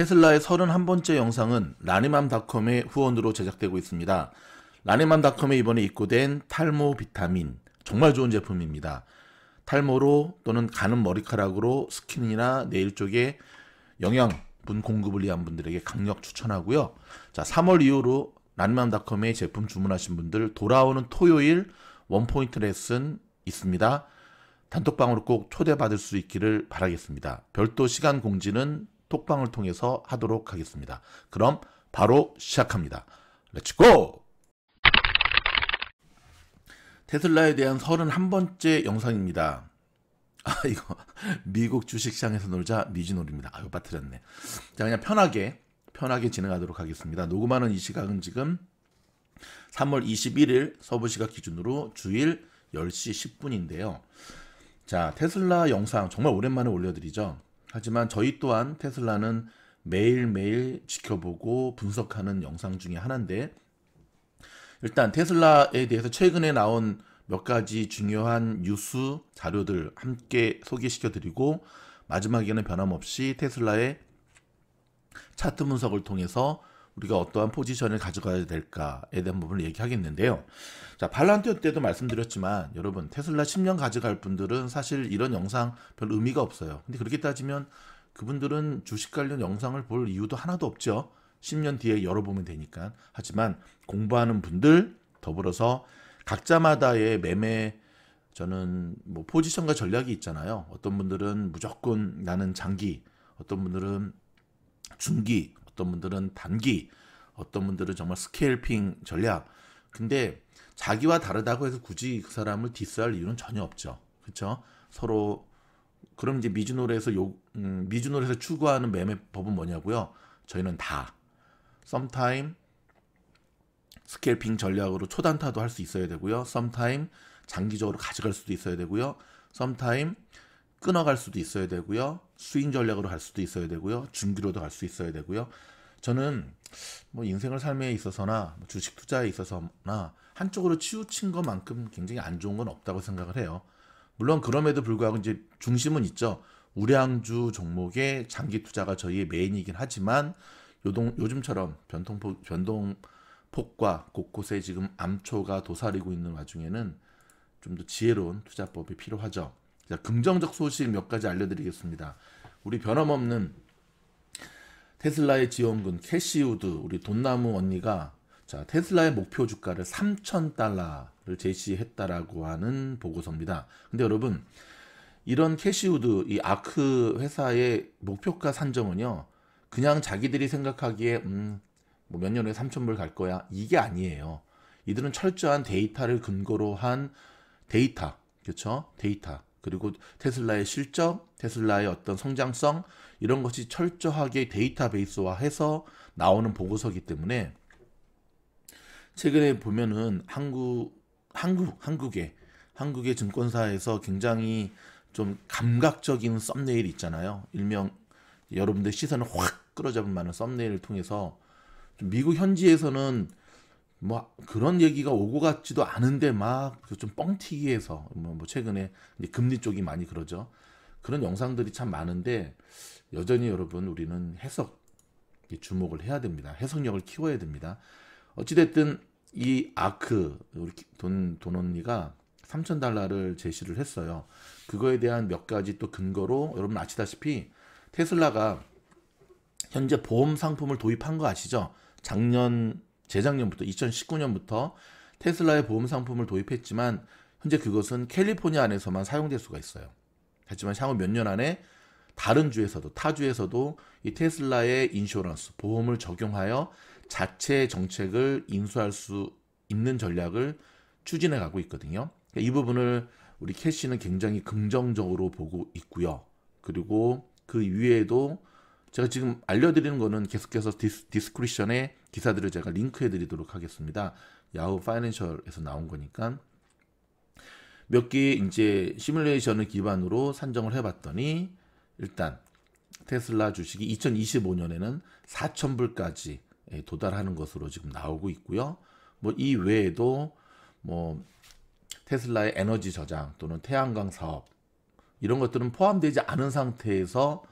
테슬라의 31번째 영상은 라니맘닷컴의 후원으로 제작되고 있습니다. 라니맘닷컴에 이번에 입고된 탈모 비타민 정말 좋은 제품입니다. 탈모로 또는 가는 머리카락으로 스킨이나 네일 쪽에 영양분 공급을 위한 분들에게 강력 추천하고요. 자, 3월 이후로 라니맘닷컴에 제품 주문하신 분들 돌아오는 토요일 원포인트 레슨 있습니다. 단톡방으로 꼭 초대받을 수 있기를 바라겠습니다. 별도 시간 공지는 톡방을 통해서 하도록 하겠습니다. 그럼 바로 시작합니다. 렛츠고! 테슬라에 대한 31번째 영상입니다. 아, 이거 미국 주식시장에서 놀자 미지놀입니다. 아유, 빠뜨렸네. 자, 그냥 편하게 편하게 진행하도록 하겠습니다. 녹음하는 이 시각은 지금 3월 21일 서부시각 기준으로 주일 10시 10분인데요. 자, 테슬라 영상 정말 오랜만에 올려드리죠. 하지만 저희 또한 테슬라는 매일매일 지켜보고 분석하는 영상 중에 하나인데 일단 테슬라에 대해서 최근에 나온 몇 가지 중요한 뉴스 자료들 함께 소개시켜 드리고 마지막에는 변함없이 테슬라의 차트 분석을 통해서 우리가 어떠한 포지션을 가져가야 될까에 대한 부분을 얘기하겠는데요. 자, 발란티어 때도 말씀드렸지만 여러분 테슬라 10년 가져갈 분들은 사실 이런 영상 별 의미가 없어요. 근데 그렇게 따지면 그분들은 주식 관련 영상을 볼 이유도 하나도 없죠. 10년 뒤에 열어보면 되니까. 하지만 공부하는 분들 더불어서 각자마다의 매매 저는 뭐 포지션과 전략이 있잖아요. 어떤 분들은 무조건 나는 장기, 어떤 분들은 중기, 어떤 분들은 단기, 어떤 분들은 정말 스케일핑 전략. 근데 자기와 다르다고 해서 굳이 그 사람을 디스할 이유는 전혀 없죠. 그렇죠? 서로 그럼 이제 미주노에서 래요 음, 미주노에서 래 추구하는 매매법은 뭐냐고요? 저희는 다 썸타임 스케일핑 전략으로 초단타도 할 수 있어야 되고요. 썸타임 장기적으로 가져갈 수도 있어야 되고요. 썸타임 끊어갈 수도 있어야 되고요. 스윙 전략으로 갈 수도 있어야 되고요. 중기로도 갈 수 있어야 되고요. 저는 뭐 인생을 삶에 있어서나 뭐 주식 투자에 있어서나 한쪽으로 치우친 것만큼 굉장히 안 좋은 건 없다고 생각을 해요. 물론 그럼에도 불구하고 이제 중심은 있죠. 우량주 종목의 장기 투자가 저희의 메인이긴 하지만 요동, 요즘처럼 변동폭, 변동폭과 곳곳에 지금 암초가 도사리고 있는 와중에는 좀 더 지혜로운 투자법이 필요하죠. 자, 긍정적 소식 몇 가지 알려드리겠습니다. 우리 변함없는 테슬라의 지원군 캐시우드 우리 돈나무 언니가 자 테슬라의 목표 주가를 3천 달러를 제시했다라고 하는 보고서입니다. 근데 여러분 이런 캐시우드 이 아크 회사의 목표가 산정은요 그냥 자기들이 생각하기에 음뭐 몇년 후에 3천 불 갈 거야 이게 아니에요. 이들은 철저한 데이터를 근거로 한 데이터 그렇죠 데이터 그리고 테슬라의 실적, 테슬라의 어떤 성장성 이런 것이 철저하게 데이터베이스화해서 나오는 보고서기 때문에 최근에 보면은 한국 한국 한국의 한국의 증권사에서 굉장히 좀 감각적인 썸네일 있잖아요. 일명 여러분들 시선을 확 끌어잡을 만한 썸네일을 통해서 미국 현지에서는 뭐 그런 얘기가 오고 같지도 않은데 막 좀 뻥튀기해서 뭐, 뭐 최근에 금리 쪽이 많이 그러죠. 그런 영상들이 참 많은데 여전히 여러분 우리는 해석 주목을 해야 됩니다. 해석력을 키워야 됩니다. 어찌됐든 이 아크 우리 돈 돈언니가 3천 달러를 제시를 했어요. 그거에 대한 몇 가지 또 근거로 여러분 아시다시피 테슬라가 현재 보험 상품을 도입한 거 아시죠? 작년 재작년부터 2019년부터 테슬라의 보험 상품을 도입했지만 현재 그것은 캘리포니아 안에서만 사용될 수가 있어요. 하지만 향후 몇 년 안에 다른 주에서도 타 주에서도 이 테슬라의 인슈런스 보험을 적용하여 자체 정책을 인수할 수 있는 전략을 추진해 가고 있거든요. 그러니까 이 부분을 우리 캐시는 굉장히 긍정적으로 보고 있고요. 그리고 그 위에도 제가 지금 알려드리는 거는 계속해서 디스, 디스크리션의 기사들을 제가 링크해 드리도록 하겠습니다. 야후 파이낸셜에서 나온 거니까 몇 개 이제 시뮬레이션을 기반으로 산정을 해 봤더니 일단 테슬라 주식이 2025년에는 4,000불까지 예, 도달하는 것으로 지금 나오고 있고요. 뭐 이 외에도 뭐 테슬라의 에너지 저장 또는 태양광 사업 이런 것들은 포함되지 않은 상태에서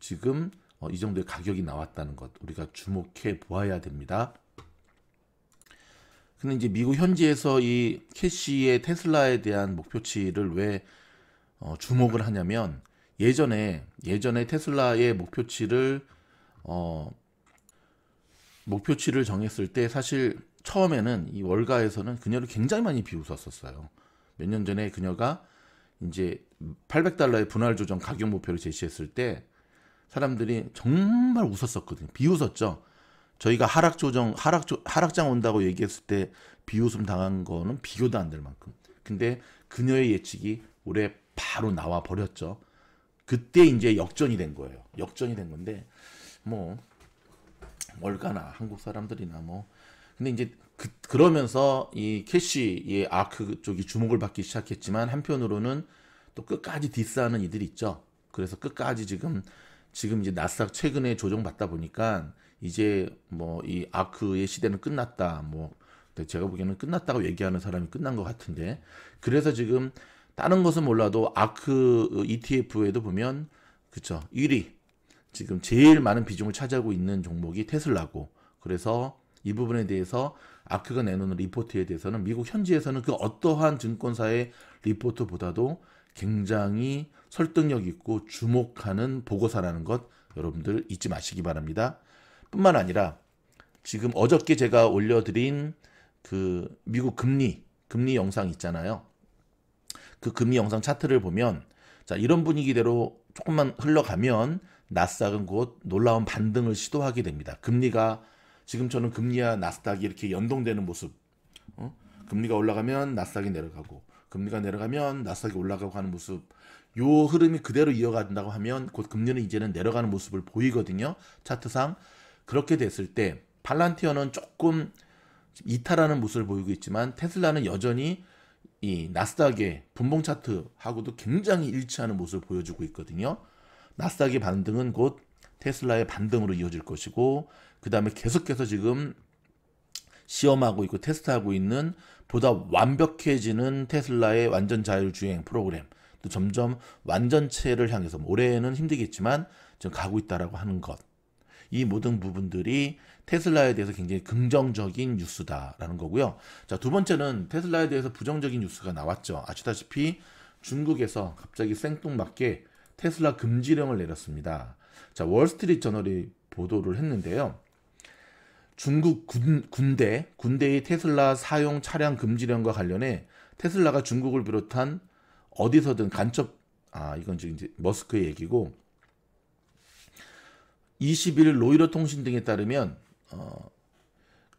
지금 어, 이 정도의 가격이 나왔다는 것 우리가 주목해 보아야 됩니다. 근데 이제 미국 현지에서 이 캐시의 테슬라에 대한 목표치를 왜 어, 주목을 하냐면 예전에 예전에 테슬라의 목표치를 어, 목표치를 정했을 때 사실 처음에는 이 월가에서는 그녀를 굉장히 많이 비웃었었어요. 몇 년 전에 그녀가 이제 800달러의 분할 조정 가격 목표를 제시했을 때 사람들이 정말 웃었었거든요. 비웃었죠. 저희가 하락 조정, 하락 조, 하락장 온다고 얘기했을 때 비웃음 당한 거는 비교도 안 될 만큼. 근데 그녀의 예측이 올해 바로 나와 버렸죠. 그때 이제 역전이 된 거예요. 역전이 된 건데 뭐 뭘까나 한국 사람들이나 뭐 근데 이제 그, 그러면서 이 캐시의 아크 쪽이 주목을 받기 시작했지만 한편으로는 또 끝까지 디스하는 이들이 있죠. 그래서 끝까지 지금 지금 이제 나스닥 최근에 조정받다 보니까 이제 뭐 이 아크의 시대는 끝났다. 뭐 제가 보기에는 끝났다고 얘기하는 사람이 끝난 것 같은데 그래서 지금 다른 것은 몰라도 아크 ETF에도 보면 그쵸 1위 지금 제일 많은 비중을 차지하고 있는 종목이 테슬라고 그래서 이 부분에 대해서 아크가 내놓는 리포트에 대해서는 미국 현지에서는 그 어떠한 증권사의 리포트보다도 굉장히 설득력 있고 주목하는 보고서라는 것 여러분들 잊지 마시기 바랍니다. 뿐만 아니라 지금 어저께 제가 올려드린 그 미국 금리 금리 영상 있잖아요. 그 금리 영상 차트를 보면 자 이런 분위기대로 조금만 흘러가면 나스닥은 곧 놀라운 반등을 시도하게 됩니다. 금리가 지금 저는 금리와 나스닥이 이렇게 연동되는 모습 어? 금리가 올라가면 나스닥이 내려가고 금리가 내려가면 나스닥이 올라가고 하는 모습 요 흐름이 그대로 이어간다고 하면 곧 금리는 이제는 내려가는 모습을 보이거든요. 차트상 그렇게 됐을 때 팔란티어는 조금 이탈하는 모습을 보이고 있지만 테슬라는 여전히 이 나스닥의 분봉 차트하고도 굉장히 일치하는 모습을 보여주고 있거든요. 나스닥의 반등은 곧 테슬라의 반등으로 이어질 것이고 그 다음에 계속해서 지금 시험하고 있고 테스트하고 있는 보다 완벽해지는 테슬라의 완전 자율주행 프로그램 또 점점 완전체를 향해서 뭐 올해는 힘들겠지만 지금 가고 있다라고 하는 것. 이 모든 부분들이 테슬라에 대해서 굉장히 긍정적인 뉴스다라는 거고요. 자, 두 번째는 테슬라에 대해서 부정적인 뉴스가 나왔죠. 아시다시피 중국에서 갑자기 생뚱맞게 테슬라 금지령을 내렸습니다. 자, 월스트리트 저널이 보도를 했는데요. 중국 군, 군대, 군대의 테슬라 사용 차량 금지령과 관련해 테슬라가 중국을 비롯한 어디서든 간첩, 아, 이건 지금 이제 머스크의 얘기고, 21일 로이로 통신 등에 따르면, 어,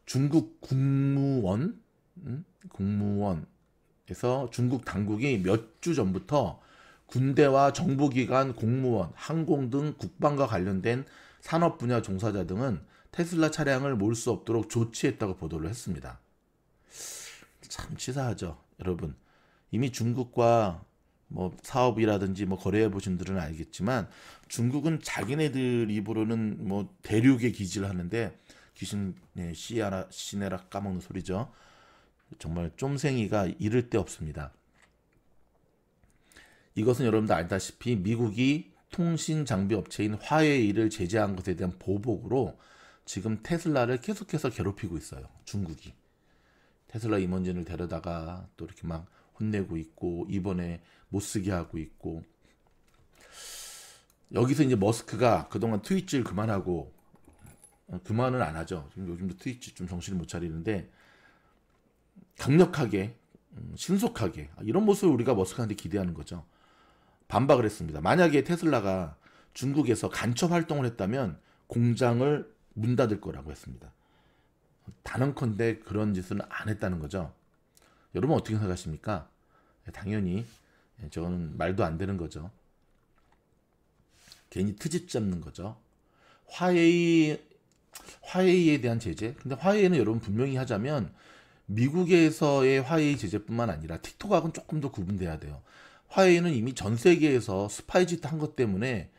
중국 국무원, 음? 공무원에서 중국 당국이 몇 주 전부터 군대와 정보기관, 공무원, 항공 등 국방과 관련된 산업 분야 종사자 등은 테슬라 차량을 몰 수 없도록 조치했다고 보도를 했습니다. 참 치사하죠, 여러분. 이미 중국과 뭐 사업이라든지 뭐 거래해 보신 분들은 알겠지만 중국은 자기네들 입으로는 뭐 대륙의 기지를 하는데 귀신 네, 예, 씨야라 시내라 까먹는 소리죠. 정말 쫌생이가 이를 데 없습니다. 이것은 여러분도 알다시피 미국이 통신 장비 업체인 화웨이를 제재한 것에 대한 보복으로 지금 테슬라를 계속해서 괴롭히고 있어요. 중국이. 테슬라 임원진을 데려다가 또 이렇게 막 혼내고 있고 이번에 못 쓰게 하고 있고 여기서 이제 머스크가 그동안 트위치를 그만하고 어, 그만은 안 하죠. 요즘도 트위치 좀 정신을 못 차리는데 강력하게 음, 신속하게 이런 모습을 우리가 머스크한테 기대하는 거죠. 반박을 했습니다. 만약에 테슬라가 중국에서 간첩 활동을 했다면 공장을 문 닫을 거라고 했습니다. 단언컨대 그런 짓은 안 했다는 거죠. 여러분 어떻게 생각하십니까? 예, 당연히 예, 저는 말도 안 되는 거죠. 괜히 트집 잡는 거죠. 화웨이 화웨이에 대한 제재. 근데 화웨이는 여러분 분명히 하자면 미국에서의 화웨이 제재뿐만 아니라 틱톡하고는 조금 더 구분돼야 돼요. 화웨이는 이미 전 세계에서 스파이 짓한 것 때문에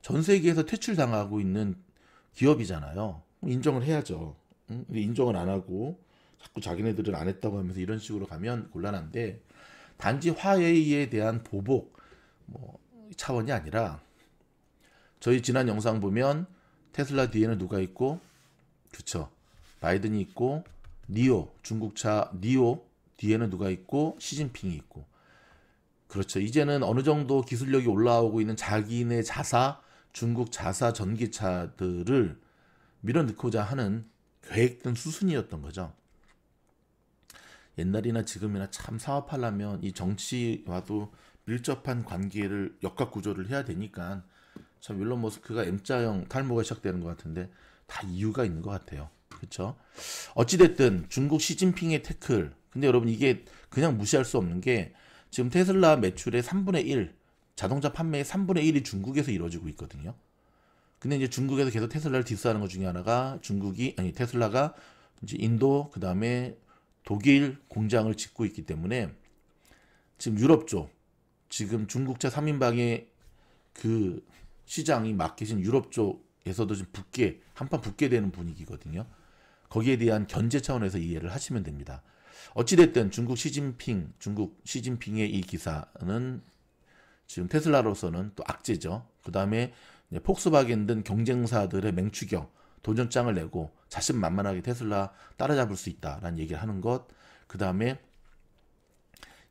전 세계에서 퇴출당하고 있는 기업이잖아요. 인정을 해야죠. 근데 인정을 안 하고 자꾸 자기네들은 안 했다고 하면서 이런 식으로 가면 곤란한데 단지 화웨이에 대한 보복 뭐 차원이 아니라 저희 지난 영상 보면 테슬라 뒤에는 누가 있고 그쵸 바이든이 있고 니오 중국차 니오 뒤에는 누가 있고 시진핑이 있고 그렇죠 이제는 어느 정도 기술력이 올라오고 있는 자기네 자사 중국 자사 전기차들을 밀어넣고자 하는 계획된 수순이었던 거죠. 옛날이나 지금이나 참 사업하려면 이 정치와도 밀접한 관계를 역학 구조를 해야 되니까 참 윌런 머스크가 M자형 탈모가 시작되는 것 같은데 다 이유가 있는 것 같아요. 그렇죠? 어찌됐든 중국 시진핑의 태클. 근데 여러분 이게 그냥 무시할 수 없는 게 지금 테슬라 매출의 3분의 1 자동차 판매의 3분의 1이 중국에서 이루어지고 있거든요. 근데 이제 중국에서 계속 테슬라를 디스하는 것 중에 하나가 중국이 아니 테슬라가 이제 인도 그다음에 독일 공장을 짓고 있기 때문에 지금 유럽 쪽 지금 중국차 3인방의 그 시장이 맡기신 유럽 쪽에서도 지금 붙게 한판 붙게 되는 분위기거든요. 거기에 대한 견제 차원에서 이해를 하시면 됩니다. 어찌됐든 중국 시진핑, 중국 시진핑의 이 기사는 지금 테슬라로서는 또 악재죠. 그 다음에 폭스바겐 등 경쟁사들의 맹추격, 도전장을 내고 자신만만하게 테슬라 따라잡을 수 있다라는 얘기를 하는 것. 그 다음에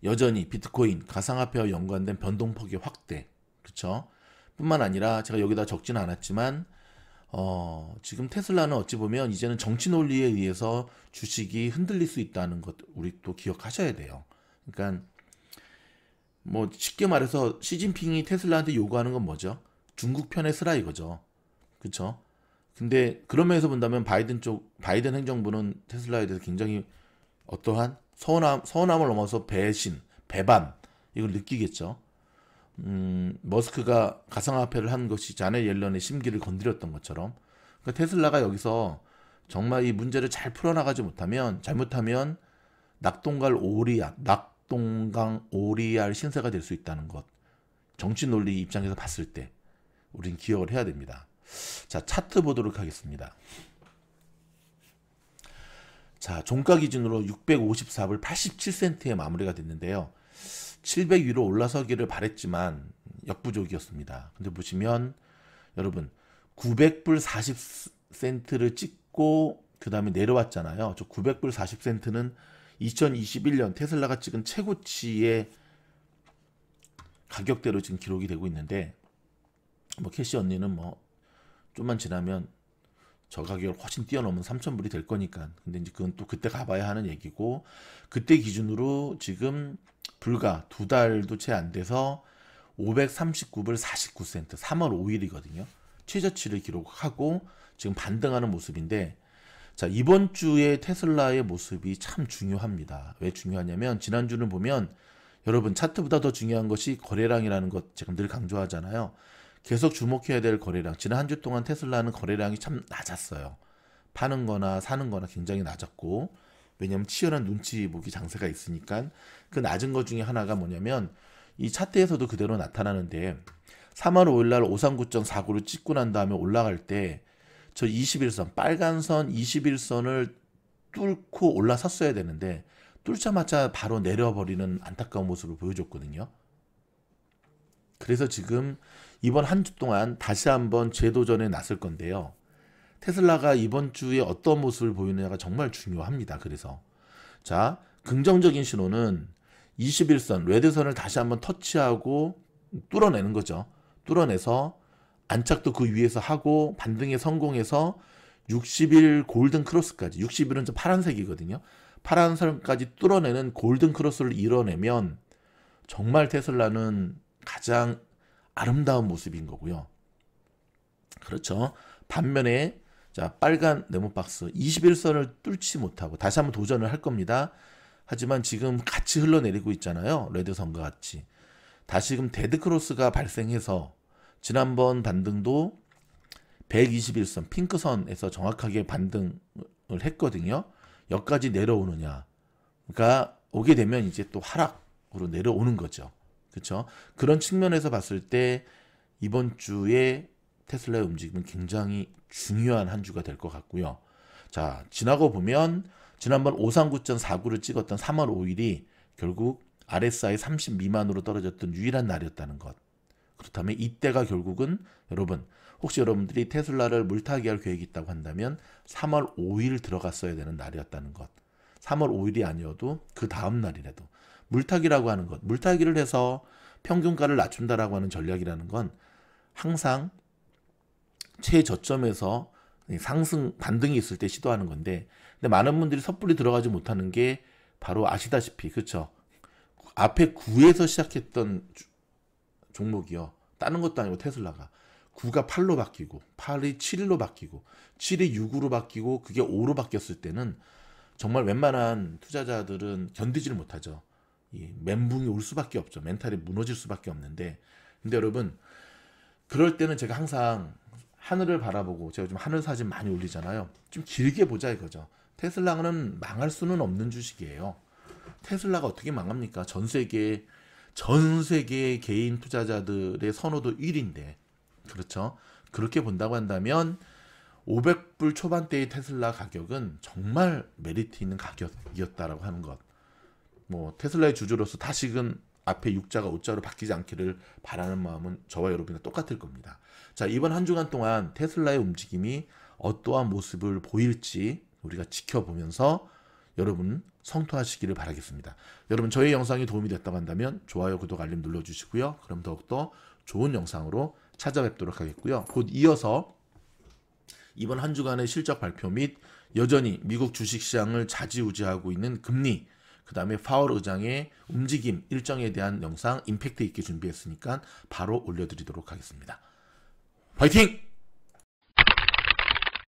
여전히 비트코인 가상화폐와 연관된 변동폭의 확대, 그쵸 뿐만 아니라 제가 여기다 적지는 않았지만 어, 지금 테슬라는 어찌 보면 이제는 정치 논리에 의해서 주식이 흔들릴 수 있다는 것 우리 또 기억하셔야 돼요. 그러니까 뭐 쉽게 말해서 시진핑이 테슬라한테 요구하는 건 뭐죠? 중국 편에 쓰라 이거죠. 그렇죠? 근데 그런 면에서 본다면 바이든 쪽 바이든 행정부는 테슬라에 대해서 굉장히 어떠한 서운함 서운함을 넘어서 배신, 배반 이걸 느끼겠죠. 음, 머스크가 가상화폐를 한 것이 자네 옐런의 심기를 건드렸던 것처럼 그러니까 테슬라가 여기서 정말 이 문제를 잘 풀어나가지 못하면 잘못하면 낙동갈 오리 낙 동강 오리알 신세가 될 수 있다는 것. 정치 논리 입장에서 봤을 때 우린 기억을 해야 됩니다. 자, 차트 보도록 하겠습니다. 자, 종가 기준으로 654불 87센트에 마무리가 됐는데요. 700 위로 올라서기를 바랬지만 역부족이었습니다. 근데 보시면 여러분 900불 40센트를 찍고 그 다음에 내려왔잖아요. 저 900불 40센트는 2021년 테슬라가 찍은 최고치의 가격대로 지금 기록이 되고 있는데 뭐 캐시 언니는 뭐 좀만 지나면 저 가격을 훨씬 뛰어넘은 3,000불이 될 거니까. 근데 이제 그건 또 그때 가봐야 하는 얘기고 그때 기준으로 지금 불과 두 달도 채 안 돼서 539불 49센트 3월 5일이거든요. 최저치를 기록하고 지금 반등하는 모습인데 자, 이번 주에 테슬라의 모습이 참 중요합니다. 왜 중요하냐면, 지난주는 보면, 여러분, 차트보다 더 중요한 것이 거래량이라는 것, 제가 늘 강조하잖아요. 계속 주목해야 될 거래량. 지난 한 주 동안 테슬라는 거래량이 참 낮았어요. 파는 거나 사는 거나 굉장히 낮았고, 왜냐면 치열한 눈치 보기 장세가 있으니까, 그 낮은 것 중에 하나가 뭐냐면, 이 차트에서도 그대로 나타나는데, 3월 5일 날 539.49를 찍고 난 다음에 올라갈 때, 저 21선 빨간 선 21선을 뚫고 올라섰어야 되는데 뚫자마자 바로 내려버리는 안타까운 모습을 보여줬거든요. 그래서 지금 이번 한 주 동안 다시 한번 재도전에 나설 건데요. 테슬라가 이번 주에 어떤 모습을 보이느냐가 정말 중요합니다. 그래서 자 긍정적인 신호는 21선 레드선을 다시 한번 터치하고 뚫어내는 거죠. 뚫어내서 안착도 그 위에서 하고 반등에 성공해서 60일 골든 크로스까지 60일은 좀 파란색이거든요. 파란색까지 뚫어내는 골든 크로스를 이뤄내면 정말 테슬라는 가장 아름다운 모습인 거고요. 그렇죠. 반면에 자 빨간 네모박스 21선을 뚫지 못하고 다시 한번 도전을 할 겁니다. 하지만 지금 같이 흘러내리고 있잖아요. 레드선과 같이. 다시금 데드크로스가 발생해서 지난번 반등도 121선 핑크선에서 정확하게 반등을 했거든요. 여기까지 내려오느냐. 그러니까 오게 되면 이제 또 하락으로 내려오는 거죠. 그렇죠? 그런 측면에서 봤을 때 이번 주에 테슬라의 움직임은 굉장히 중요한 한 주가 될 것 같고요. 자, 지나고 보면 지난번 539.49를 찍었던 3월 5일이 결국 RSI 30 미만으로 떨어졌던 유일한 날이었다는 것. 그렇다면 이때가 결국은 여러분 혹시 여러분들이 테슬라를 물타기 할 계획이 있다고 한다면 3월 5일 들어갔어야 되는 날이었다는 것. 3월 5일이 아니어도 그 다음 날이라도 물타기라고 하는 것. 물타기를 해서 평균가를 낮춘다라고 하는 전략이라는 건 항상 최저점에서 상승 반등이 있을 때 시도하는 건데 근데 많은 분들이 섣불리 들어가지 못하는 게 바로 아시다시피 그렇죠. 앞에 9에서 시작했던 주, 종목이요. 다른 것도 아니고 테슬라가 9가 8로 바뀌고 8이 7로 바뀌고 7이 6으로 바뀌고 그게 5로 바뀌었을 때는 정말 웬만한 투자자들은 견디지를 못하죠. 이 멘붕이 올 수밖에 없죠. 멘탈이 무너질 수밖에 없는데 근데 여러분 그럴 때는 제가 항상 하늘을 바라보고 제가 좀 하늘 사진 많이 올리잖아요. 좀 길게 보자 이거죠. 테슬라는 망할 수는 없는 주식이에요. 테슬라가 어떻게 망합니까? 전 세계 전 세계 개인 투자자들의 선호도 1인데 위 그렇죠. 그렇게 본다고 한다면 500불 초반대의 테슬라 가격은 정말 메리트 있는 가격이었다라고 하는 것. 뭐 테슬라의 주주로서 다시금 앞에 6자가 5자로 바뀌지 않기를 바라는 마음은 저와 여러분이 똑같을 겁니다. 자, 이번 한 주간 동안 테슬라의 움직임이 어떠한 모습을 보일지 우리가 지켜보면서 여러분 성토하시기를 바라겠습니다. 여러분 저희 영상이 도움이 됐다고 한다면 좋아요, 구독, 알림 눌러주시고요. 그럼 더욱더 좋은 영상으로 찾아뵙도록 하겠고요. 곧 이어서 이번 한 주간의 실적 발표 및 여전히 미국 주식시장을 자지우지하고 있는 금리, 그 다음에 파월 의장의 움직임 일정에 대한 영상 임팩트 있게 준비했으니까 바로 올려드리도록 하겠습니다. 화이팅!